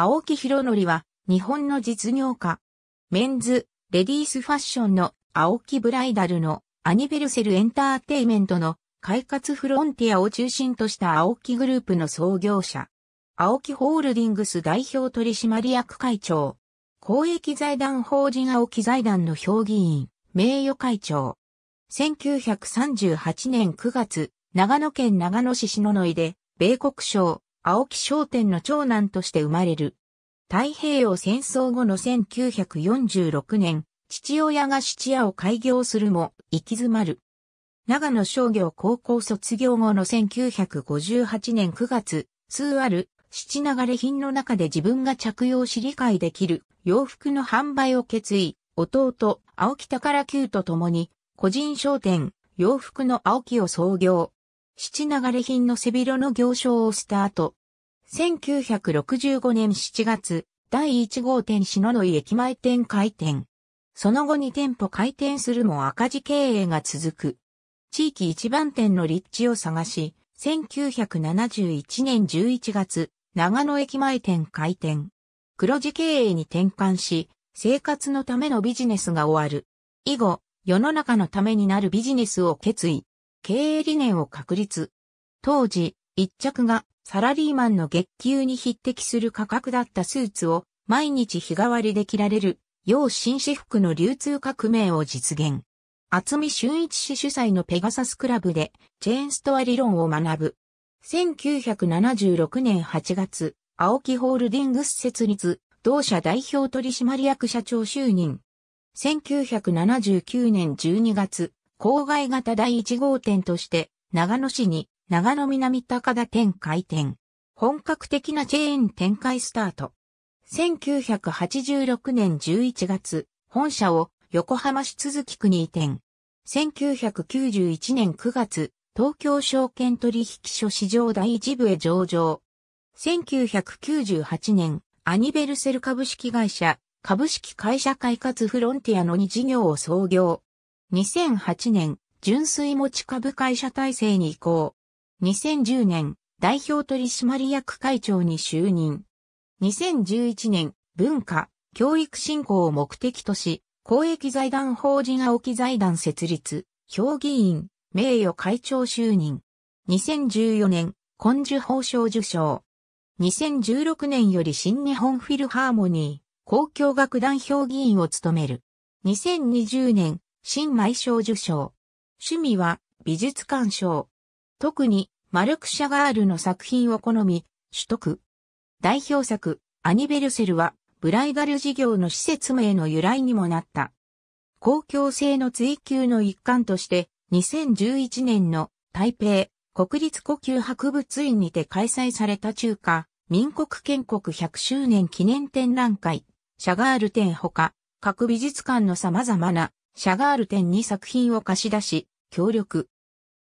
青木博則は、日本の実業家。メンズ、レディースファッションの青木ブライダルのアニベルセルエンターテイメントの快活フロンティアを中心とした青木グループの創業者。青木ホールディングス代表取締役会長。公益財団法人青木財団の評議員、名誉会長。1938年9月、長野県長野市篠野井で、米国省、青木商店の長男として生まれる。太平洋戦争後の1946年、父親が質屋を開業するも、行き詰まる。長野商業高校卒業後の1958年9月、数ある七流れ品の中で自分が着用し理解できる洋服の販売を決意、弟、青木宝久と共に、個人商店、洋服の青木を創業。七流れ品の背広の行商をスタート。1965年7月、第1号店篠の井駅前店開店。その後に店舗開店するも赤字経営が続く。地域一番店の立地を探し、1971年11月、長野駅前店開店。黒字経営に転換し、生活のためのビジネスが終わる。以後、世の中のためになるビジネスを決意。経営理念を確立。当時、一着がサラリーマンの月給に匹敵する価格だったスーツを毎日日替わりで着られる、要紳士服の流通革命を実現。厚見俊一氏主催のペガサスクラブでチェーンストア理論を学ぶ。1976年8月、青木ホールディングス設立、同社代表取締役社長就任。1979年12月、郊外型第1号店として、長野市に長野南高田店開店。本格的なチェーン展開スタート。1986年11月、本社を横浜市都筑区に移転。1991年9月、東京証券取引所市場第一部へ上場。1998年、アニベルセル株式会社、株式会社開発フロンティアの2事業を創業。2008年、純粋持ち株会社体制に移行。2010年、代表取締役会長に就任。2011年、文化、教育振興を目的とし、公益財団法人青木財団設立、評議員、名誉会長就任。2014年、根樹法賞受賞。2016年より新日本フィルハーモニー、公共楽団評議員を務める。2020年、新埋賞受賞。趣味は美術鑑賞。特にマルク・シャガールの作品を好み、取得。代表作、アニベルセルは、ブライダル事業の施設名の由来にもなった。公共性の追求の一環として、2011年の台北国立呼吸博物院にて開催された中華民国建国100周年記念展覧会、シャガール展ほか、各美術館の様々なシャガール店に作品を貸し出し、協力。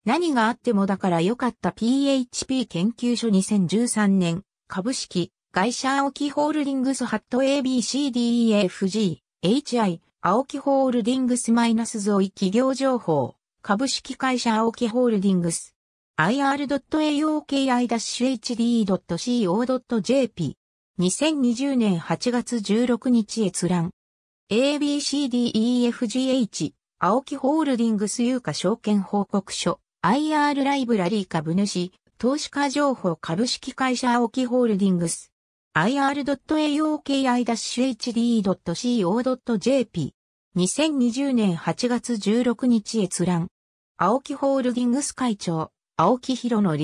何があってもだから良かった PHP 研究所2013年、株式、会社青木ホールディングスハット ABCDEFG、HI、青木ホールディングスマイナスゾイ企業情報、株式会社青木ホールディングス、ir.aoki-hd.co.jp、2020年8月16日閲覧。ABCDEFGH、青木ホールディングス有価証券報告書、IR ライブラリー株主、投資家情報株式会社青木ホールディングス、ir.aoki-hd.co.jp、2020年8月16日閲覧、青木ホールディングス会長、青木博則、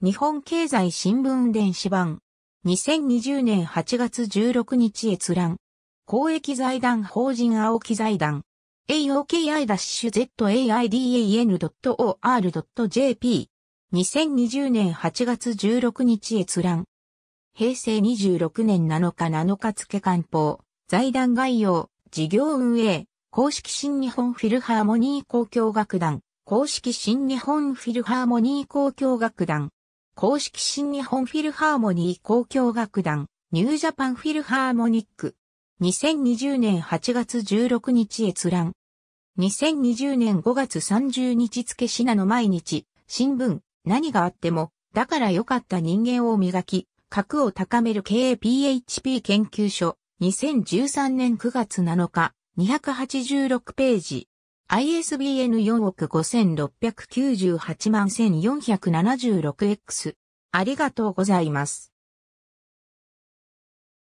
日本経済新聞電子版、2020年8月16日閲覧、公益財団法人青木財団 aoki-zaidan.or.jp 2020年8月16日閲覧平成26年7日7日付官報財団概要事業運営公式新日本フィルハーモニー交響楽団公式新日本フィルハーモニー交響楽団公式新日本フィルハーモニー交響楽団ニュージャパンフィルハーモニック2020年8月16日閲覧。2020年5月30日付品の毎日、新聞、何があっても、だから良かった人間を磨き、核を高める KAPHP 研究所、2013年9月7日、286ページ。ISBN 4億5698万 1476X。ありがとうございます。